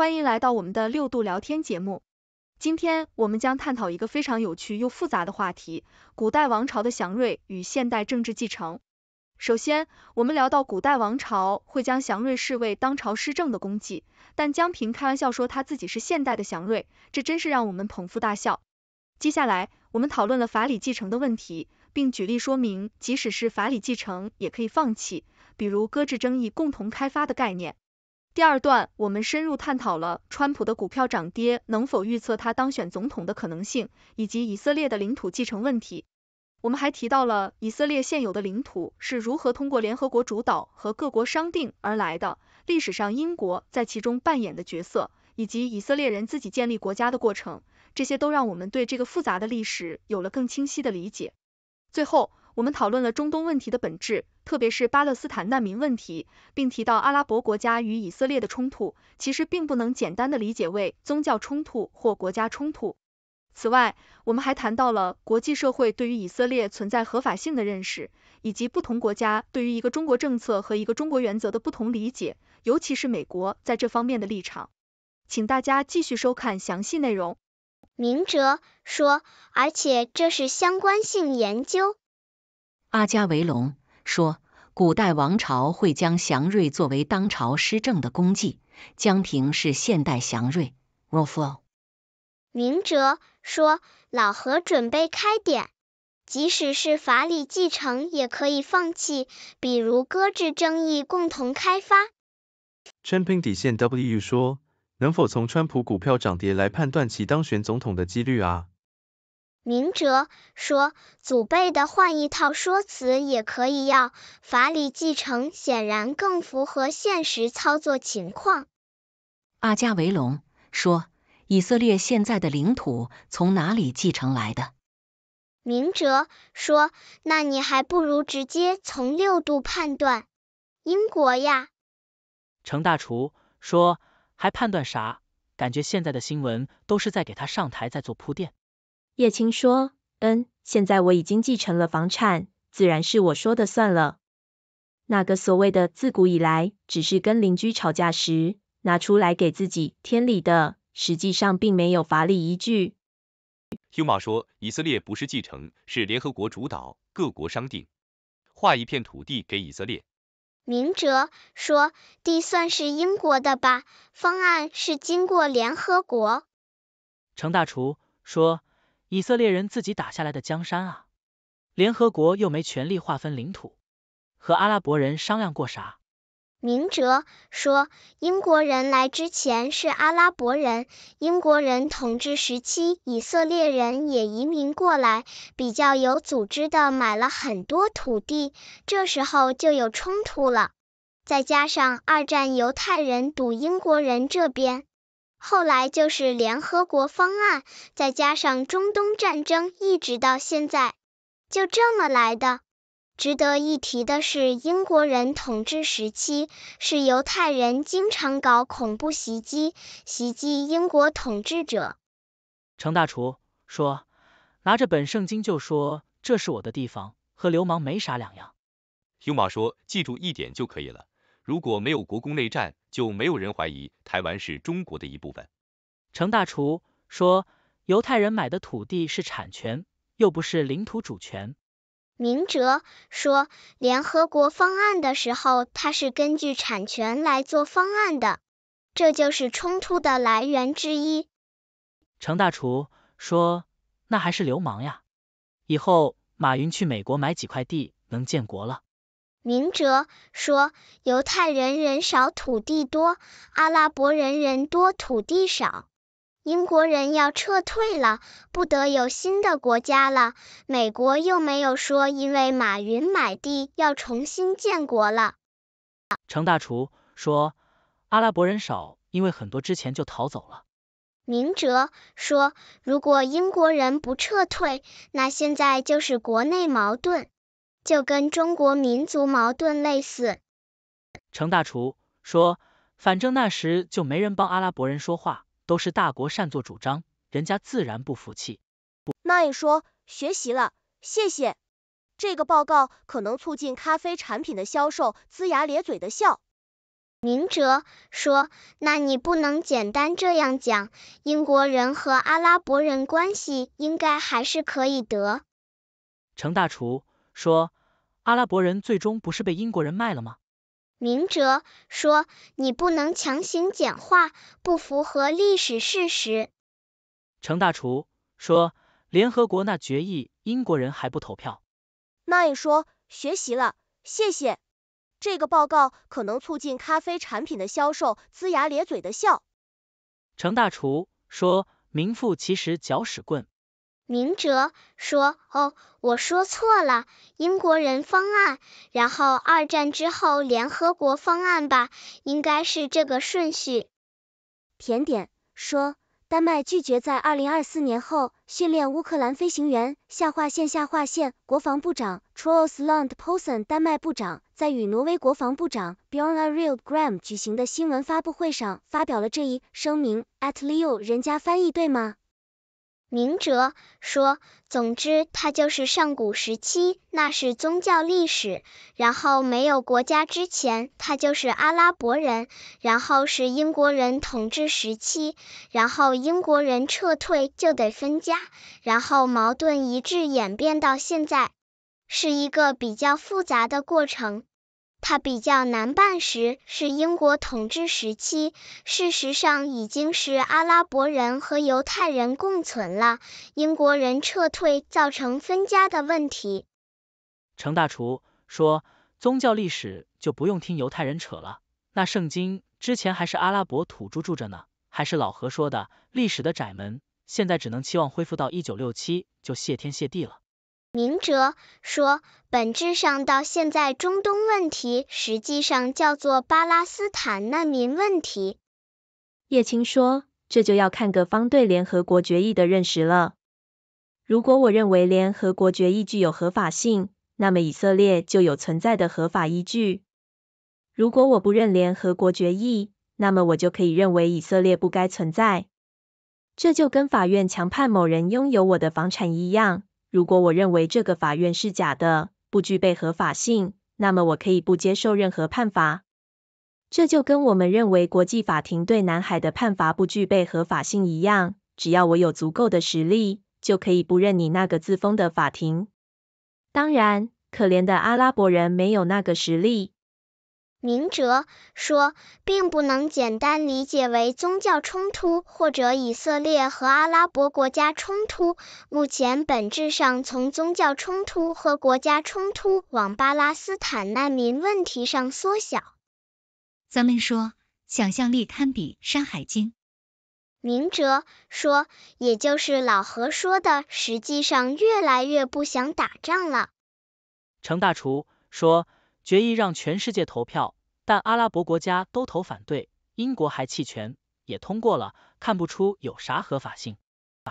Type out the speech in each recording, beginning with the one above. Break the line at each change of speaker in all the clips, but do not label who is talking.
欢迎来到我们的六度聊天节目。今天我们将探讨一个非常有趣又复杂的话题——古代王朝的祥瑞与现代政治继承。首先，我们聊到古代王朝会将祥瑞视为当朝施政的功绩，但江平开玩笑说他自己是现代的祥瑞，这真是让我们捧腹大笑。接下来，我们讨论了法理继承的问题，并举例说明，即使是法理继承也可以放弃，比如搁置争议、共同开发的概念。第二段，我们深入探讨了川普的股票涨跌能否预测他当选总统的可能性，以及以色列的领土继承问题。我们还提到了以色列现有的领土是如何通过联合国主导和各国商定而来的，历史上英国在其中扮演的角色，以及以色列人自己建立国家的过程。这些都让我们对这个复杂的历史有了更清晰的理解。最后，我们讨论了中东问题的本质，特别是巴勒斯坦难民问题，并提到阿拉伯国家与以色列的冲突其实并不能简单的理解为宗教冲突或国家冲突。此外，我们还谈到了国际社会对于以色列存在合法性的认识，以及不同国家对于一个中国政策和一个中国原则的不同理解，尤其是美国在这方面的立场。
请大家继续收看详细内容。明哲说，而且这是相关性研究。
阿加维隆说，古代王朝会将祥瑞作为当朝施政的功绩。江平是现代祥瑞。若夫
明哲说，老何准备开典，即使是法理继承也可以放弃，比如搁置争议，共同开发。
c h m p i 底线 W 说，能否从川普股票涨跌来判断其当选总统的几率啊？
明哲说，祖辈的换一套说辞也可以，要法理继承显然更符合现实操作情况。阿
加维隆说，以色列现在的领土从哪里继承来的？
明哲说，那你还不如直接从六度判断，英国呀。
程大厨说，还判断啥？感觉现在的新闻都是在给他上台在做铺垫。叶青说，
嗯，现在我已经继承了房产，自然是我说的算了。那个所谓的自古以来，只是跟邻居吵架时拿出来给自己添理的，实际上并没有法理依据。
h u Ma 说，以色列不是继承，是联合国主导，各国商定，划一片土地给以色列。
明哲说，地算是英国的吧，方案是经过联合国。
程大厨说。以色列人自己打下来的江山，啊！联合国又没权利划分领土，和阿拉伯人商量过啥？
明哲说，英国人来之前是阿拉伯人，英国人统治时期，以色列人也移民过来，比较有组织的买了很多土地，这时候就有冲突了。再加上二战，犹太人堵英国人这边。后来就是联合国方案，再加上中东战争，一直到现在，就这么来的。值得一提的是，英国人统治时期，是犹太人经常搞恐怖袭击，袭击英国统治者。程
大厨说，拿着本圣经就说这是我的地方，和流氓没啥两样。
熊宝说，记住一点就可以了。如果没有国共内战，就没有人怀疑台湾是中国的一部分。
程大厨说，犹太人买的土地是产权，又不是领土主权。
明哲说，联合国方案的时候，他是根据产权来做方案的，这就是冲突的来源之一。
程大厨说，那还是流氓呀，以后马云去美国买几块地，能建国了。
明哲说，犹太人人少土地多，阿拉伯人人多土地少。英国人要撤退了，不得有新的国家了。美国又没有说，因为马云买地要重新建国了。
程大厨说，阿拉伯人少，因为很多之前就逃走了。
明哲说，如果英国人不撤退，那现在就是国内矛盾。就跟中国民族矛盾类似。
程大厨说，反正那时就没人帮阿拉伯人说话，都是大国擅作主张，人家自然不服气。
那也说学习了，谢谢。这个报告可能促进咖啡产品的销
售。龇牙咧嘴的笑。明哲说，那你不能简单这样讲，英国人和阿拉伯人关系应该还是可以得。
程大厨说。阿拉伯人最终不是被英国人卖了吗？
明哲说，你不能强行简化，不符合历史事实。
程大厨说，联合国那决议，英国人还不投票。
那也说，学习了，谢谢。这个报告可能促进咖啡产品的销售，龇牙咧嘴的笑。
程大厨说，名副其实搅屎棍。
明哲说：“哦，我说错了，英国人方案，然后二战之后联合国方案吧，应该是这个顺序。”甜点说：“丹麦拒绝在二零二四年后训练乌克兰飞行
员。”下划线下划线国防部长 Troels Lund p o l s e n 丹麦部长在与挪威国防部长 b j o r n a r i l Gram 举行的新闻发布会上发表了这一
声明。At Leo，人家翻译对吗？明哲说，总之他就是上古时期，那是宗教历史，然后没有国家之前，他就是阿拉伯人，然后是英国人统治时期，然后英国人撤退就得分家，然后矛盾一致演变到现在，是一个比较复杂的过程。它比较难办时是英国统治时期，事实上已经是阿拉伯人和犹太人共存了。英国人撤退造成分家的问题。
程大厨说，宗教历史就不用听犹太人扯了，那圣经之前还是阿拉伯土著住着呢。还是老何说的，历史的窄门，现在只能期望恢复到一九六七，就谢天谢地了。
明哲说，本质上到现在，中东问题实际上叫做巴勒斯坦难民问题。叶青
说，这就要看各方对联合国决议的认识了。如果我认为联合国决议具有合法性，那么以色列就有存在的合法依据。如果我不认联合国决议，那么我就可以认为以色列不该存在。这就跟法院强判某人拥有我的房产一样。如果我认为这个法院是假的，不具备合法性，那么我可以不接受任何判罚。这就跟我们认为国际法庭对南海的判罚不具备合法性一样。只要我有足够的实力，就可以不认你那个自封的法庭。当然，可怜的阿拉伯人没有那个实力。
明哲说，并不能简单理解为宗教冲突或者以色列和阿拉伯国家冲突，目前本质上从宗教冲突和国家冲突往巴勒斯坦难民问题上缩小。咱们说，想象力堪比《山海经》。明哲说，也就是老何说的，实际上越来越不想打仗了。
程大厨说。决议让全世界投票，但阿拉伯国家都投反对，英国还弃权，也通过了，看不出有啥合法性。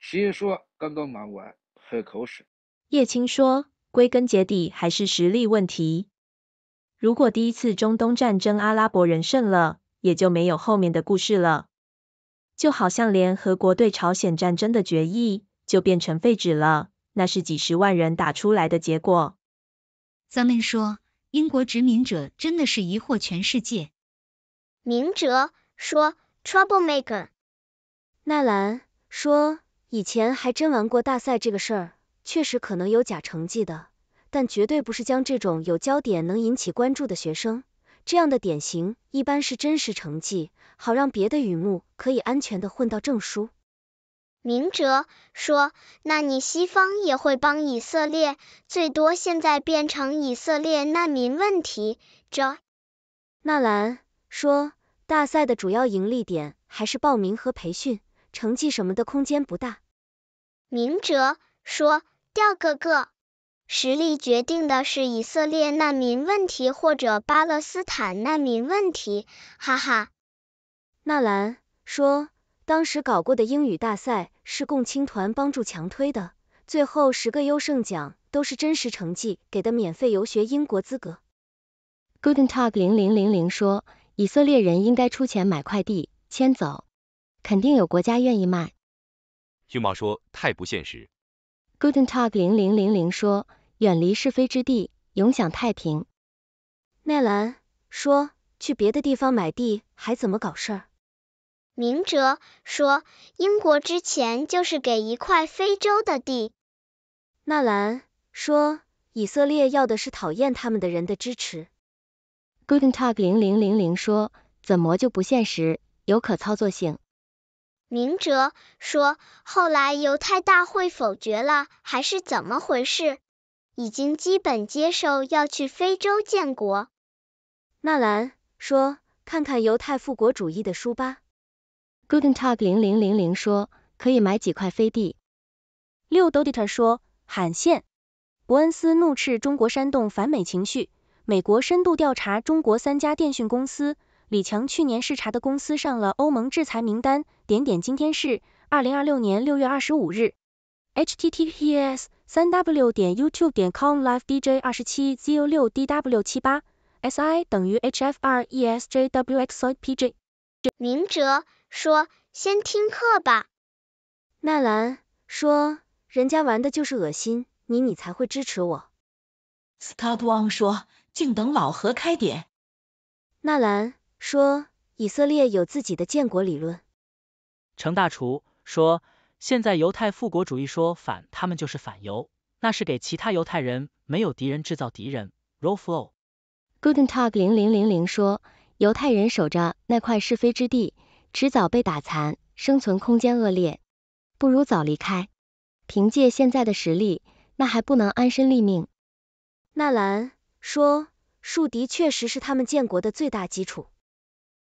实英说，刚刚忙完，喝口水。
叶青说，归根结底还是实力问题。如果第一次中东战争阿拉伯人胜了，也就没有后面的故事了。就好像联合国对朝鲜战争的决议就变成废纸了，那是几十万人打出来的结果。
张林说。英国殖民者真的是疑惑全世界。明哲说，Troublemaker。纳兰说，以前还真玩过大赛这个事儿，确实可能有假成绩的，但绝对不是将这种有焦点能引起关注的学生，这样的典型一般是真实成绩，好让别的雨幕可以
安全的混到证书。明哲说：“那你西方也会帮以色列，最多现在变成以色列难民问题。”这，纳兰说：“大赛的主要盈利点还是报
名和培训，成绩什么的空间不大。”
明哲说：“调个个，实力决定的是以色列难民问题或者巴勒斯坦难民问题。”哈哈。纳兰说。
当时搞过的英语大赛是共青团帮助强推的，最后十个优胜奖都是真实成绩给的免费游学英国资格。
Gooden Talk 零零零零说，以色列人应该出钱买块地迁走，肯定有国家愿意卖。
熊猫说太不现实。
Gooden Talk 零零零零说，远离是非之地，永享太平。
奈
兰说，去别的地方买地还怎么搞事儿？明哲说，英国之前就是给一块非洲的地。
纳兰说，以色列要的是讨厌他们的人的支持。
g t e n t a l k 0 0 0 0说，怎么就不现实，有可操作性？
明哲说，后来犹太大会否决了，还是怎么回事？已经基本接受要去非洲建国。纳兰说，看看犹太复国主义的书吧。
GoodenTalk 零零零零说可以买几块飞地。六 Doter d i 说
罕见。伯恩斯怒斥中国煽动反美情绪，美国深度调查中国三家电讯公司。李强去年视察的公司上了欧盟制裁名单。
点点今天是二零二六年六月二十五日。
https://www.youtube.com/live/dj 二十七 z o 六 DW 七八 SI 等于 HFRESJWXJP。明哲。说先听课吧。纳兰说，人家玩的就是恶心你，你才会支持我。s t 杜昂 Wang 说，静等老何开点。纳兰说，以色列有自己的建国理论。
程大厨说，现在犹太复国主义说反，他们就是反犹，那是给其他犹太人没有敌人制造敌人。Ro l Flow。
Good Talk 零零零零说，犹太人守着那块是非之地。迟早被打残，生存空间恶劣，不如早离开。凭借现在的实力，那还不能安身立命。
纳兰说，树敌确实
是他们建国的最大基础。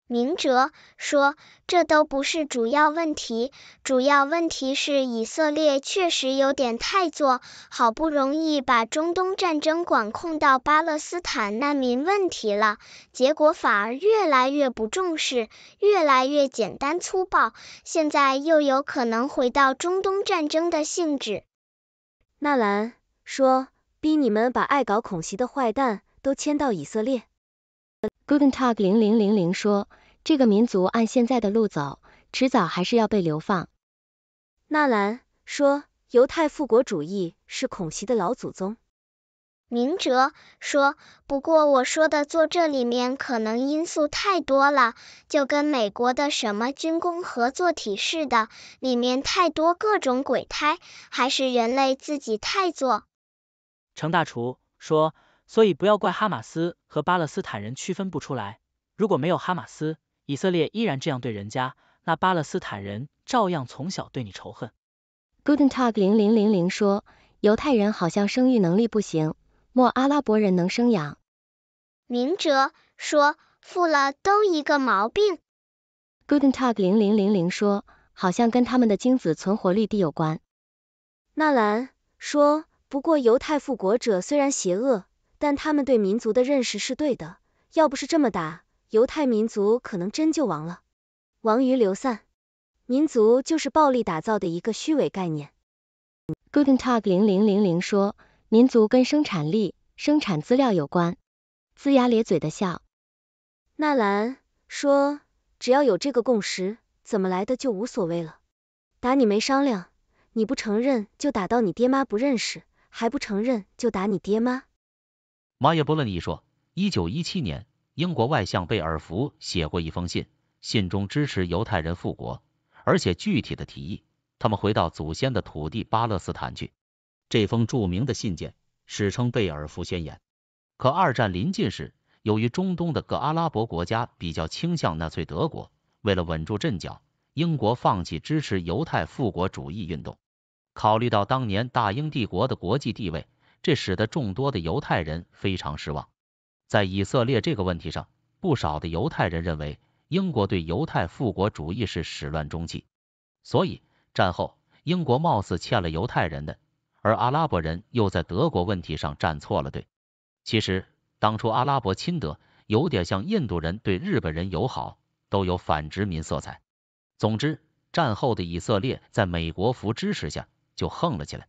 明哲说，这都不是主要问题，主要问题是以色列确实有点太作，好不容易把中东战争管控到巴勒斯坦难民问题了，结果反而越来越不重视，越来越简单粗暴，现在又有可能回到中东战争的性质。纳
兰说，逼你们把爱搞恐袭的坏蛋都迁到以色列。
GoodenTalk 零零零零说，这个民族按现在的路走，迟早还是要被流放。
纳兰说，犹太复国主义是恐袭的老祖宗。
明哲说，不过我说的做这里面可能因素太多了，就跟美国的什么军工合作体似的，里面太多各种鬼胎，还是人类自己太作。
程大厨说。所以不要怪哈马斯和巴勒斯坦人区分不出来。如果没有哈马斯，以色列依然这样对人家，那巴勒斯坦人照样从小对你仇恨。
GoodenTalk0000 说，犹太人好像生育能力不行，莫阿拉伯人能生养。明
哲说，富了都一个毛病。
GoodenTalk0000 说，好像跟他们的精子存活率低有关。
纳兰说，
不过犹太复国者虽然邪恶。但他们对民族的认识是对的，要不是这么打，犹太民族可能真就亡了，亡于流散。民族就是暴力打造的一个虚伪概念。Guten Tag 零零
零零说，民族跟生产力、生产资料有关。龇牙咧嘴的笑。
纳兰说，只要有这个共识，怎么来的就无所谓了。打你没商量，你不承认就打到你爹妈不认识，还不承认就打你爹妈。
马也布勒尼说，一九一七年，英国外相贝尔福写过一封信，信中支持犹太人复国，而且具体的提议，他们回到祖先的土地巴勒斯坦去。这封著名的信件史称贝尔福宣言。可二战临近时，由于中东的各阿拉伯国家比较倾向纳粹德国，为了稳住阵脚，英国放弃支持犹太复国主义运动。考虑到当年大英帝国的国际地位。这使得众多的犹太人非常失望。在以色列这个问题上，不少的犹太人认为英国对犹太复国主义是始乱终弃。所以战后英国貌似欠了犹太人的，而阿拉伯人又在德国问题上站错了队。其实当初阿拉伯亲德，有点像印度人对日本人友好，都有反殖民色彩。总之，战后的以色列在美国扶支持下就横了起来。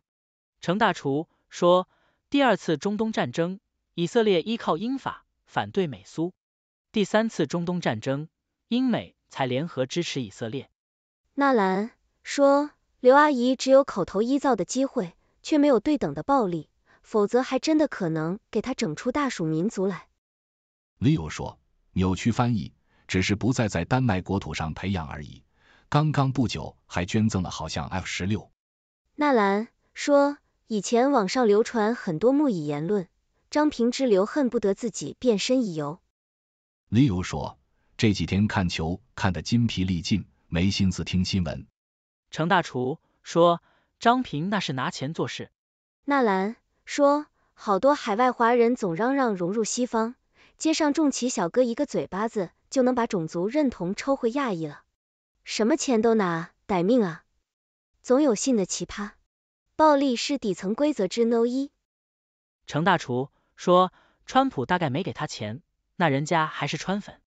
程大
厨说。第二次中东战争，以色列依靠英法反对美苏；第三次中东战争，英美才联合支持以色列。
纳兰说，刘阿姨只有口头依造的机会，却没有对等的暴力，否则还真的可能给他整出大蜀民族来。
Leo 说，扭曲翻译只是不再在丹麦国土上培养而已，刚刚不久还捐赠了好像 F 十六。
纳兰说。以前网上流传很多木椅言论，张平之流恨不得自己变身以游。
李游说，这几天看球看得筋疲力尽，没心思
听新闻。程大厨说，张平那是拿钱做事。
纳兰说，好多海外华人总嚷嚷融入西方，街上重骑小哥一个嘴巴子就能把种族认同抽回亚裔了，什么钱都拿，歹命啊！总有信的奇葩。暴力是底层规则之 No 一。程大厨
说，川普大概没给他钱，那人家还是川粉。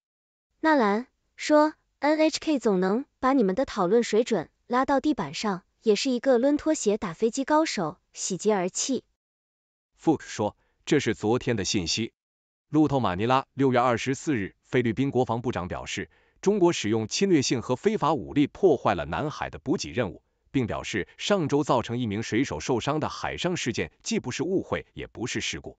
纳兰说，NHK 总能把你们的讨论水准拉到地板上，也是一个抡拖鞋打飞机高手，喜极而泣。
Fuk 说，这是昨天的信息。路透马尼拉，六月二十四日，菲律宾国防部长表示，中国使用侵略性和非法武力破坏了南海的补给任务。并表示，上周造成一名水手受伤的海上事件既不是误会，也不是事故。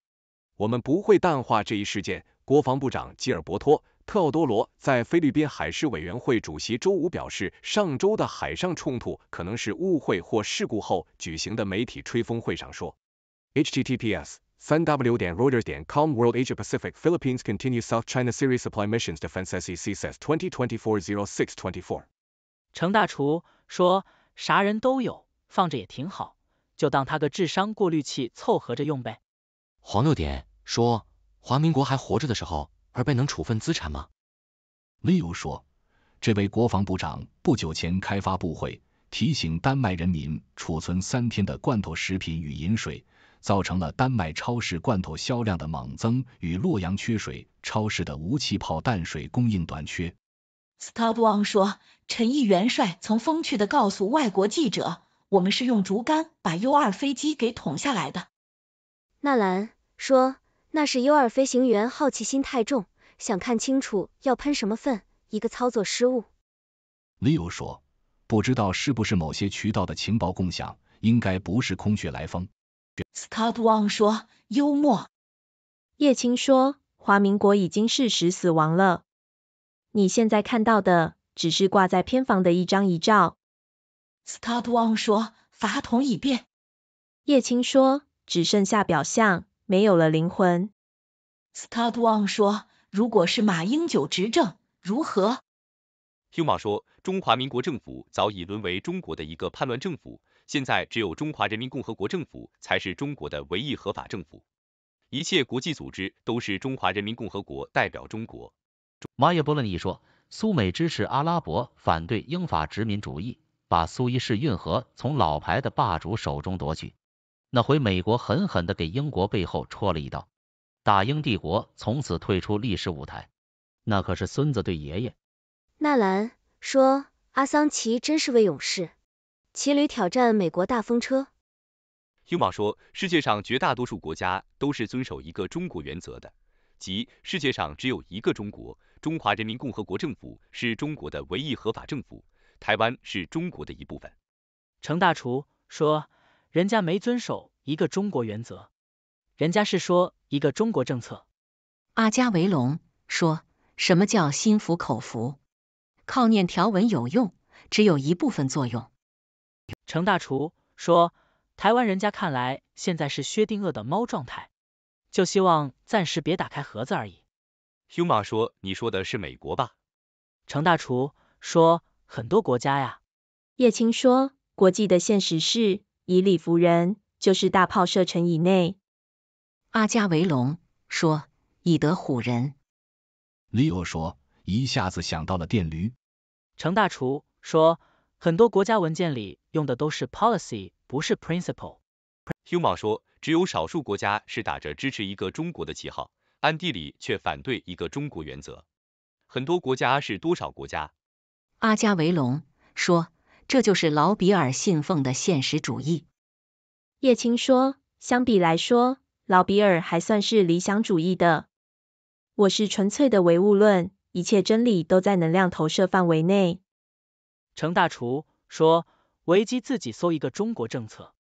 我们不会淡化这一事件。国防部长吉尔伯托·特奥多罗在菲律宾海事委员会主席周五表示，上周的海上冲突可能是误会或事故后举行的媒体吹风会上说。h t t p s: 三 w 点 rogers 点 com world asia pacific philippines continues south china series supply missions defense sec says twenty twenty four zero six twenty four。程大
厨说。啥人都有，放着也挺好，就当他个智商过滤器凑合着用呗。
黄六点说，华民国还活着的时候，
而被能处分资产吗 w i 说，这位国防部长不久前开发布会，提醒丹麦人民储存三天的罐头食品与饮水，造成了丹麦超市罐头销量的猛增与洛阳缺水超市的无气泡淡水供应短缺。
s t a p w a n g 说，陈毅元帅曾风趣地告诉外国记者，我们是用竹竿把 U2 飞机给捅下来
的。纳兰说，那是 U2 飞行员好奇心太重，想看清楚要喷什么粪，一个操作失误。
Leo 说，不知道是不是某些渠道的情报共享，应该不是空穴来风。
s t a p w a n g 说，幽默。叶青说，华民国已经事实死亡了。你现在看到的只是挂在偏房的一张遗照。s t t w o n g 说，法统已变。叶青说，只剩下表象，没有了灵魂。s t t w o n g 说，如果是马英九执政，如何
？Huma 说，中华民国政府早已沦为中国的一个叛乱政府，现在只有中华人民共和国政府才是中国的唯一合法政府，一切国际组织都是中华人民共和国代表
中国。马也波勒尼说，苏美支持阿拉伯反对英法殖民主义，把苏伊士运河从老牌的霸主手中夺取，那回美国狠狠的给英国背后戳了一刀，大英帝国从此退出历史舞台，那可是孙子对爷爷。
纳兰说，阿桑奇真是位勇士，骑驴挑战美国大风车。
英玛说，
世界上绝大多数国家都是遵守一个中国原则的。即世界上只有一个中国，中华人民共和国政府是中国的唯一合法政府，台湾是中国的一部分。
程大厨说，人家没遵守一个中国原则，人家是说一个中国政策。阿加维龙说，什么叫心服口服？靠念条文有用，只有一部分作用。程大厨说，台湾人家看来现在是薛定谔的猫状态。就希望暂时别打开盒子而已。
h 马说：“你说的是美国吧？”
程大厨说：“很多国家呀。”
叶青说：“国际的现实是，以理服人，就是大炮射程以内。”阿加维龙说：“以德唬人。
”Leo 说：“一下子想到了电驴。”
程大厨说：“很多国家文件里用的都是 policy，不是 principle
e h 马说。只有少数国家是打着支持一个中国的旗号，暗地里却反对一个中国原则。很多国家是多少国家？
阿加维隆说：“这就是劳比尔信奉的现实主义。”叶青说：“相比来说，劳比尔还算是理想主义的。我是纯粹的唯物论，一切真理都在能量投射范围内。”程大
厨说：“维基自己搜一个中国政策。”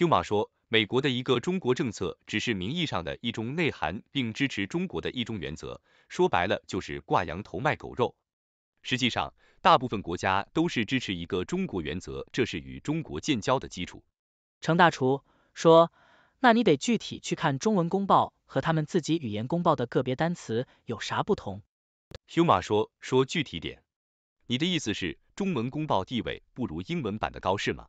m 马说。美国的一个中国政策只是名义上的一种内涵，并支持中国的一种原则，说白了就是挂羊头卖狗肉。实际上，大部分国家都是支持一个中国原则，这是与中国建交的基础。
程大厨说，那你得具体去看中文公报和他们自己语言公报的个别单词有啥
不同。修马说，说具体点，你的意思是中文公报地位不如英文版的高是吗？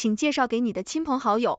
请介绍给你的亲朋好友。